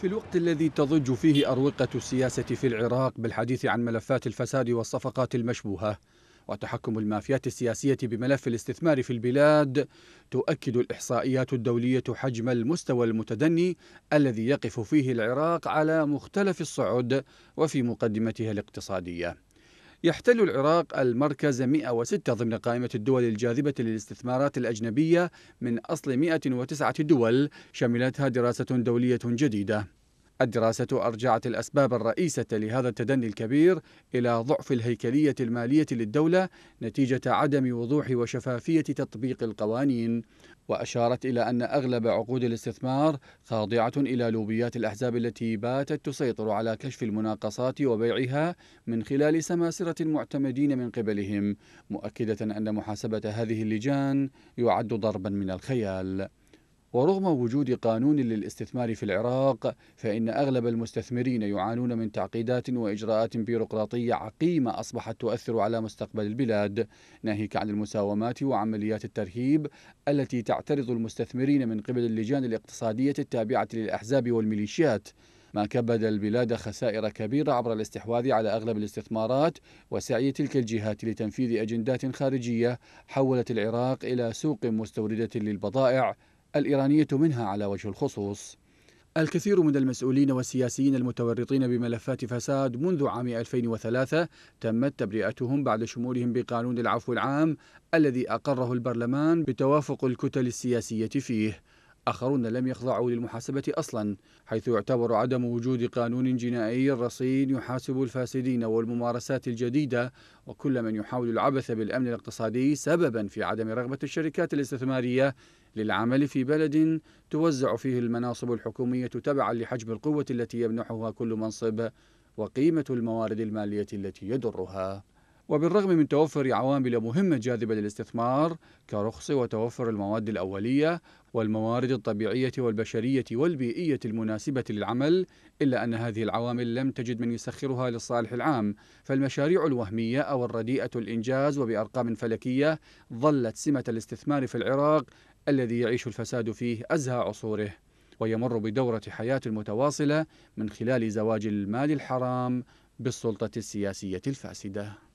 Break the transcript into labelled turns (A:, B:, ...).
A: في الوقت الذي تضج فيه أروقة السياسة في العراق بالحديث عن ملفات الفساد والصفقات المشبوهة وتحكم المافيات السياسية بملف الاستثمار في البلاد تؤكد الإحصائيات الدولية حجم المستوى المتدني الذي يقف فيه العراق على مختلف الصعد وفي مقدمتها الاقتصادية يحتل العراق المركز 106 ضمن قائمة الدول الجاذبة للاستثمارات الأجنبية من أصل 109 دول شملتها دراسة دولية جديدة الدراسة أرجعت الأسباب الرئيسة لهذا التدني الكبير إلى ضعف الهيكلية المالية للدولة نتيجة عدم وضوح وشفافية تطبيق القوانين، وأشارت إلى أن أغلب عقود الاستثمار خاضعة إلى لوبيات الأحزاب التي باتت تسيطر على كشف المناقصات وبيعها من خلال سماسرة المعتمدين من قبلهم، مؤكدة أن محاسبة هذه اللجان يعد ضربا من الخيال. ورغم وجود قانون للاستثمار في العراق فإن أغلب المستثمرين يعانون من تعقيدات وإجراءات بيروقراطية عقيمة أصبحت تؤثر على مستقبل البلاد ناهيك عن المساومات وعمليات الترهيب التي تعترض المستثمرين من قبل اللجان الاقتصادية التابعة للأحزاب والميليشيات ما كبد البلاد خسائر كبيرة عبر الاستحواذ على أغلب الاستثمارات وسعي تلك الجهات لتنفيذ أجندات خارجية حولت العراق إلى سوق مستوردة للبضائع الإيرانية منها على وجه الخصوص الكثير من المسؤولين والسياسيين المتورطين بملفات فساد منذ عام 2003 تمت تبرئتهم بعد شمولهم بقانون العفو العام الذي أقره البرلمان بتوافق الكتل السياسية فيه آخرون لم يخضعوا للمحاسبة أصلا حيث يعتبر عدم وجود قانون جنائي رصين يحاسب الفاسدين والممارسات الجديدة وكل من يحاول العبث بالأمن الاقتصادي سببا في عدم رغبة الشركات الاستثمارية للعمل في بلد توزع فيه المناصب الحكومية تبعا لحجم القوة التي يمنحها كل منصب وقيمة الموارد المالية التي يدرها وبالرغم من توفر عوامل مهمة جاذبة للاستثمار كرخص وتوفر المواد الأولية والموارد الطبيعية والبشرية والبيئية المناسبة للعمل إلا أن هذه العوامل لم تجد من يسخرها للصالح العام فالمشاريع الوهمية أو الرديئة الإنجاز وبأرقام فلكية ظلت سمة الاستثمار في العراق الذي يعيش الفساد فيه أزهى عصوره ويمر بدورة حياة متواصلة من خلال زواج المال الحرام بالسلطة السياسية الفاسدة